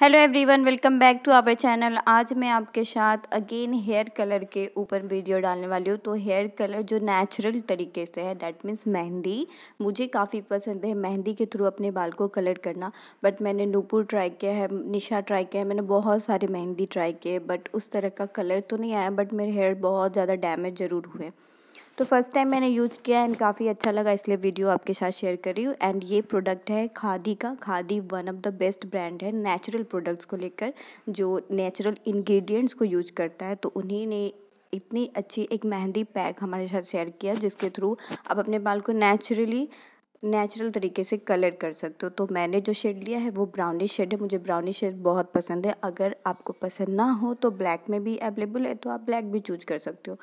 hello everyone welcome back to our channel आज मैं आपके साथ अगेन हेयर कलर के ऊपर वीडियो डालने वाली हूँ तो हेयर कलर जो नेचुरल तरीके से है दैट मीन्स मेहंदी मुझे काफ़ी पसंद है मेहंदी के थ्रू अपने बाल को कलर करना बट मैंने नूपुर ट्राई किया है निशा ट्राई किया है मैंने बहुत सारे मेहंदी ट्राई किए बट उस तरह का कलर तो नहीं आया बट मेरे हेयर बहुत ज़्यादा डैमेज ज़रूर हुए तो फर्स्ट टाइम मैंने यूज़ किया एंड काफ़ी अच्छा लगा इसलिए वीडियो आपके साथ शेयर कर रही हूँ एंड ये प्रोडक्ट है खादी का Khadi one of the best brand है नेचुरल प्रोडक्ट्स को लेकर जो नेचुरल इंग्रेडिएंट्स को यूज करता है तो उन्हीं ने इतनी अच्छी एक मेहंदी पैक हमारे साथ शेयर किया जिसके थ्रू आप अपने बाल को नेचुरली नेचुरल तरीके से कलर कर सकते हो तो मैंने जो शेड लिया है वो ब्राउनिश शेड है मुझे ब्राउनिश शेड बहुत पसंद है अगर आपको पसंद ना हो तो ब्लैक में भी अवेलेबल है तो आप ब्लैक भी चूज कर सकते हो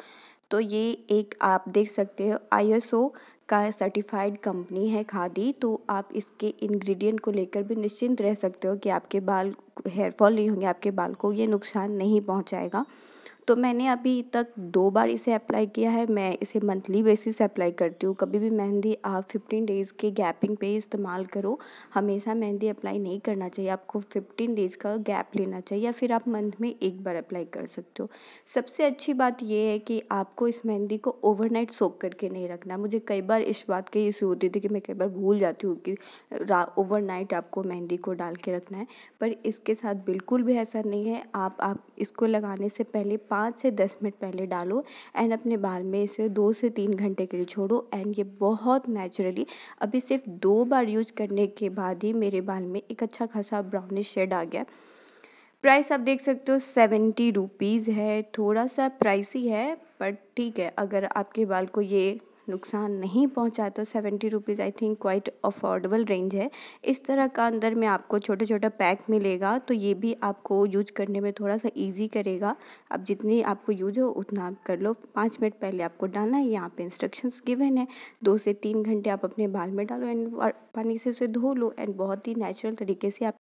तो ये एक आप देख सकते हो आईएसओ का सर्टिफाइड कंपनी है खादी तो आप इसके इंग्रेडिएंट को लेकर भी निश्चिंत रह सकते हो कि आपके बाल हेयरफॉल नहीं होंगे आपके बाल को ये नुकसान नहीं पहुंचाएगा तो मैंने अभी तक दो बार इसे अप्लाई किया है मैं इसे मंथली बेसिस अप्लाई करती हूँ कभी भी मेहंदी आप फिफ्टीन डेज़ के गैपिंग पे इस्तेमाल करो हमेशा मेहंदी अप्लाई नहीं करना चाहिए आपको फिफ्टीन डेज़ का गैप लेना चाहिए या फिर आप मंथ में एक बार अप्लाई कर सकते हो सबसे अच्छी बात यह है कि आप आपको इस मेहंदी को ओवरनाइट सोक करके नहीं रखना मुझे कई बार इस बात के इश्यू होती थी कि मैं कई बार भूल जाती हूँ कि ओवरनाइट आपको मेहंदी को डाल के रखना है पर इसके साथ बिल्कुल भी ऐसा नहीं है आप आप इसको लगाने से पहले पाँच से दस मिनट पहले डालो एंड अपने बाल में इसे दो से तीन घंटे के लिए छोड़ो एंड ये बहुत नेचुरली अभी सिर्फ दो बार यूज करने के बाद ही मेरे बाल में एक अच्छा खासा ब्राउनिश शेड आ गया प्राइस आप देख सकते हो सेवेंटी रुपीज़ है थोड़ा सा प्राइसी है पर ठीक है अगर आपके बाल को ये नुकसान नहीं पहुंचा तो seventy rupees I think quite affordable range है इस तरह का अंदर में आपको छोटा छोटा पैक मिलेगा तो ये भी आपको यूज करने में थोड़ा सा इजी करेगा अब जितनी आपको यूज हो उतना आप कर लो पाँच मिनट पहले आपको डालना है यहाँ पे इंस्ट्रक्शंस गिवन है दो से तीन घंटे आप अपने बाल में डालो एंड पानी से उसे धो लो एंड बहुत ही नेचुरल तरीके से आप